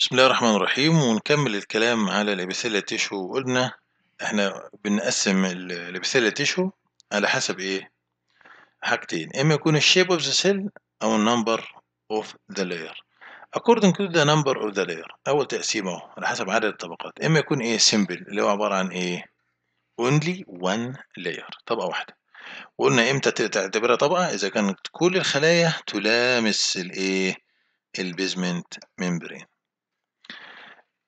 بسم الله الرحمن الرحيم ونكمل الكلام على الابيثيلا تيشو وقلنا احنا بنقسم الابيثيلا تيشو على حسب ايه حاجتين اما يكون الشيب اوف ذا سيل او النمبر اوف ذا لاير according to the number of the layer اول تقسيم اهو على حسب عدد الطبقات اما يكون ايه simple اللي هو عبارة عن ايه only one layer طبقة واحدة وقلنا امتى تعتبرها طبقة اذا كانت كل الخلايا تلامس الايه البيزمنت ميمبرين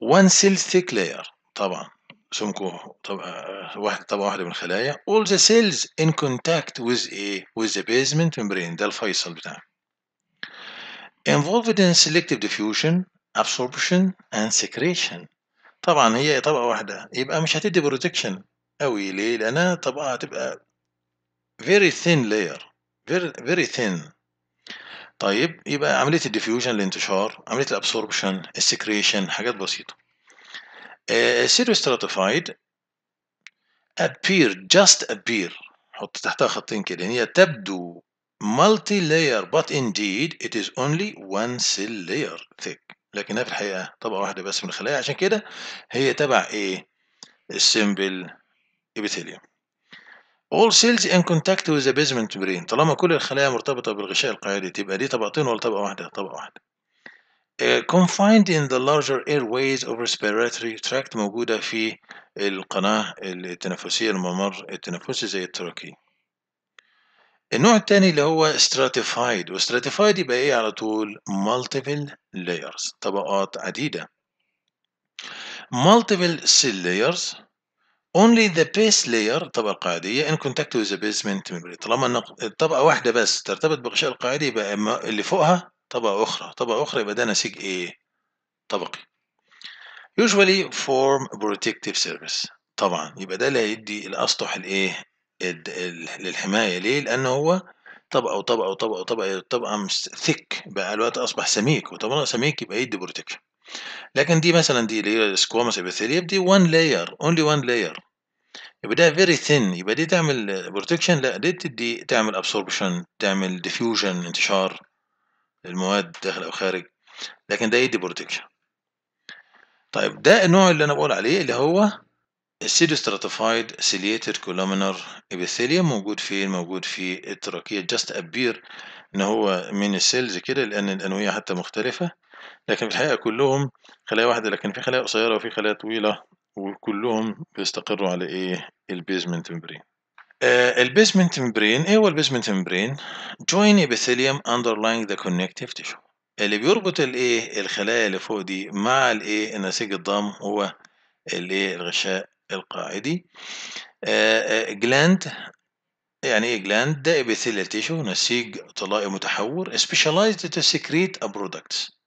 1 cell thick layer طبعا سمكه طبعا واحد طبقة واحدة من الخلايا all the cells in contact with a with the basement membrane ده الفيصل بتاعه involved in selective diffusion absorption and secretion طبعا هي طبقة واحدة يبقى مش هتدي بروتكشن قوي ليه لأنها طبقة هتبقى very thin layer very, very thin طيب يبقى عمليه الديفيوجن الانتشار عمليه الابسوربشن السكريشن حاجات بسيطه سيرو آه، ستراتيفايد appear just appear حط تحتها خطين كده يعني هي تبدو multi layer but indeed it is only one cell layer thick لكنها في الحقيقة طبقة واحدة بس من الخلايا عشان كده هي تبع ايه السيمبل epithelium all cells in contact with the basement brain طالما كل الخلايا مرتبطة بالغشاء القيادي تبقى دي طبقتين ولا طبقة واحدة طبقة واحدة uh, confined in the larger airways of respiratory tract موجودة في القناة التنفسية الممر التنفسي زي التراكي النوع الثاني اللي هو stratified stratified يبقى ايه على طول multiple layers طبقات عديدة multiple cell layers only the base layer الطبقة القاعدية in contact with the basement membrane طالما ان الطبقه واحدة بس ترتبط بغشاء القاعدي يبقى اللي فوقها طبقة أخرى طبقة أخرى يبقى ده نسيج إيه؟ طبقي usually form protective service طبعا يبقى ده اللي هيدي الأسطح الإيه؟ للحماية ليه؟ لأن هو طبقة وطبقة وطبقة وطبقة طبقة ثيك بقى الوقت أصبح سميك وطالما سميك يبقى يدي بروتكشن لكن دي مثلا دي اللي هي السكوامس ابيثيليوم دي وان لاير اونلي وان لاير يبقى ده فيري ثين يبقى دي تعمل بروتكشن لا دي تدي تعمل ابسوربشن تعمل ديفيوجن انتشار المواد داخل او خارج لكن ده يدي بروتكشن طيب ده النوع اللي انا بقول عليه اللي هو السيدو ستراتيفايد سيليتر كولومينر ابيثيليوم موجود فين موجود في التراكيه جاست ابير ان هو من السيلز كده لان الانويه حتى مختلفه لكن في الحقيقة كلهم خلايا واحدة لكن في خلايا قصيرة وفي خلايا طويلة وكلهم بيستقروا على ايه البيزمنت ممبرين آه، البيزمنت ممبرين ايه هو البيزمنت ممبرين جوين ابيثيليوم اندرلاينج ذا كونكتيف تيشو اللي بيربط الايه الخلايا اللي فوق دي مع الايه النسيج الضام هو الايه الغشاء القاعدي جلاند آه، آه، يعني ايه جلاند ده ابيثيليال تيشو نسيج طلائي متحور سبيشاليزد تو سكريت ا برودكتس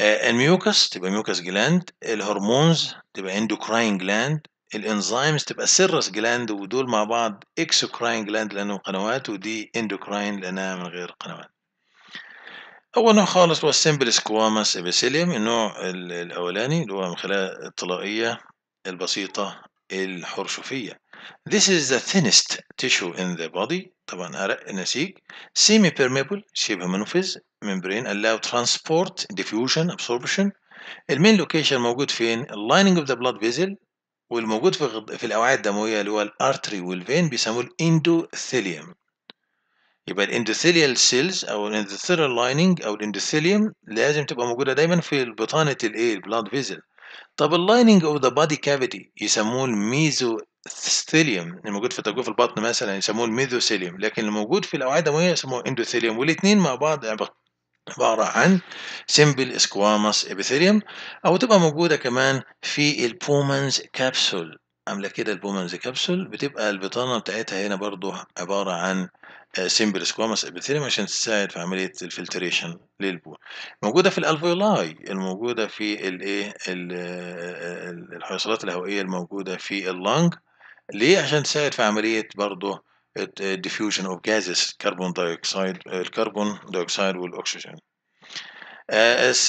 آه، الميوكس تبقى ميوكس جلاند الهرمونز تبقى اندوكراين جلاند الانزيمز تبقى سيرس جلاند ودول مع بعض اكسوكراين جلاند لانهم قنوات ودي اندوكراين لانها من غير قنوات اول نوع خالص هو السيمبل سكواماس ابيثيليوم النوع الاولاني اللي هو من خلايا الطلائيه البسيطه الحرشفيه This is the thinnest tissue in the body طبعا أرق نسيج semi permeable شبه منفذ ميمبرين allow transport, diffusion, absorption المين لوكيشن موجود فين؟ اللايننج اوف ذا بلاد فيزل والموجود في في الاوعيه الدمويه اللي هو الارتري والفين بيسموه الاندوثيليوم يبقى الاندوثيليال سيلز او الاندوثيليال لايننج او الاندوثيليوم لازم تبقى موجوده دايما في بطانه الايه البلاد فيزل طب اللايننج اوف ذا بادي كافيتي يسموه الميزوثيليوم الموجود في تجويف البطن مثلا يسموه الميزوثيليوم لكن الموجود في الاوعيه الدمويه يسموه اندوثيليوم والاثنين مع بعض عبارة عن سيمبل squamous ابيثيريوم أو تبقى موجودة كمان في البومنز كابسول عاملة كده البومنز كابسول بتبقى البطانة بتاعتها هنا برضو عبارة عن سيمبل آه، squamous ابيثيريوم عشان تساعد في عملية الفلتريشن للبول موجودة في الألفيولاي الموجودة في الإيه الحيصلات آه، الهوائية الموجودة في اللنج ليه عشان تساعد في عملية برضه diffusion of gases carbon dioxide الكربون دايوكسيد والاكسجين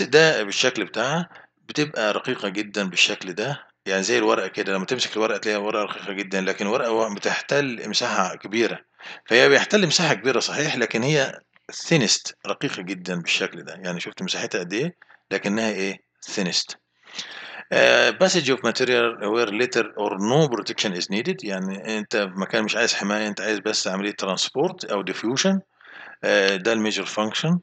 ده بالشكل بتاعها بتبقى رقيقة جدا بالشكل ده يعني زي الورقة كده لما تمسك الورقة تلاقيها ورقة رقيقة جدا لكن ورقة بتحتل مساحة كبيرة فهي بيحتل مساحة كبيرة صحيح لكن هي ثينست رقيقة جدا بالشكل ده يعني شفت مساحتها قد ايه لكنها ايه thinnest باسج اوف ماتيريال وير ليتر اور نو بروتكشن از نيدد يعني انت في مكان مش عايز حمايه انت عايز بس عمليه ترانسبورت او diffusion آه، ده الميجر فانكشن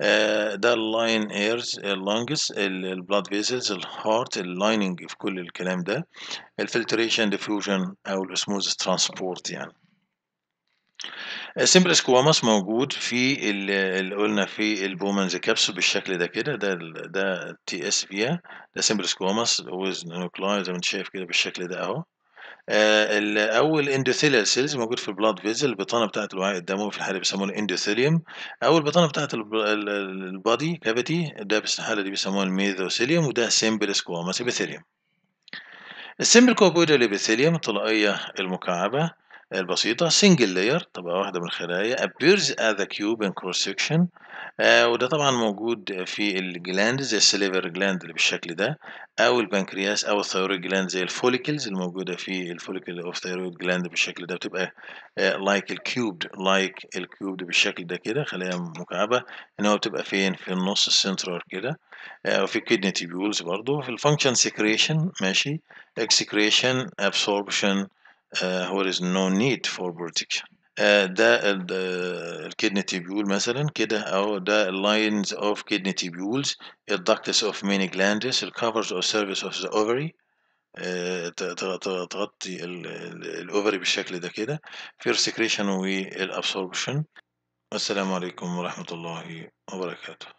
آه، ده اللاين ايرز اللونجز البلاد فيزلز الهارت اللايننج في كل الكلام ده الفلتريشن diffusion او الاسموز ترانسبورت يعني السيمبلسك اسكواماس موجود في اللي قلنا في البومنز كابسول بالشكل ده كده ده ده تي اس فيا ده سمبل اسكواماس ويز نوكلاي زي ما انت شايف كده بالشكل ده اهو الاول او الاندوثيليال سيلز موجود في البلاد فيزل البطانه بتاعه الوعاء الدموي في الحاله بيسموها الاندوثيليوم او البطانه بتاعه البادي كافيتي ده في الحاله دي بيسموها الميزوثيليوم وده سمبل اسكواماس ابيثيليوم السيمبل كوبويدال ابيثيليوم الطلائيه المكعبه البسيطة سنجل لاير طبقة واحدة من الخلايا appears as a cube in cross section آه وده طبعا موجود في الجلاند زي السليفر جلاند اللي بالشكل ده أو البنكرياس أو الثيرويد جلاند زي الفوليكلز الموجودة في الفوليكل أوف ثيرويد جلاند بالشكل ده بتبقى لايك الكيوبد لايك الكيوبد بالشكل ده كده خلايا مكعبة إن هو بتبقى فين في النص السنترال كده آه وفي كدني تيبولز برضه في الفانكشن سكريشن ماشي اكسكريشن absorption uh, where is no need for protection آه، ده آه، الكيدني تيبيول مثلا كده أو ده lines of kidney tubules الductus of many glands ال covers or surface of the ovary تغطي الأوفري بالشكل ده كده في السكريشن والأبسوربشن والسلام عليكم ورحمة الله وبركاته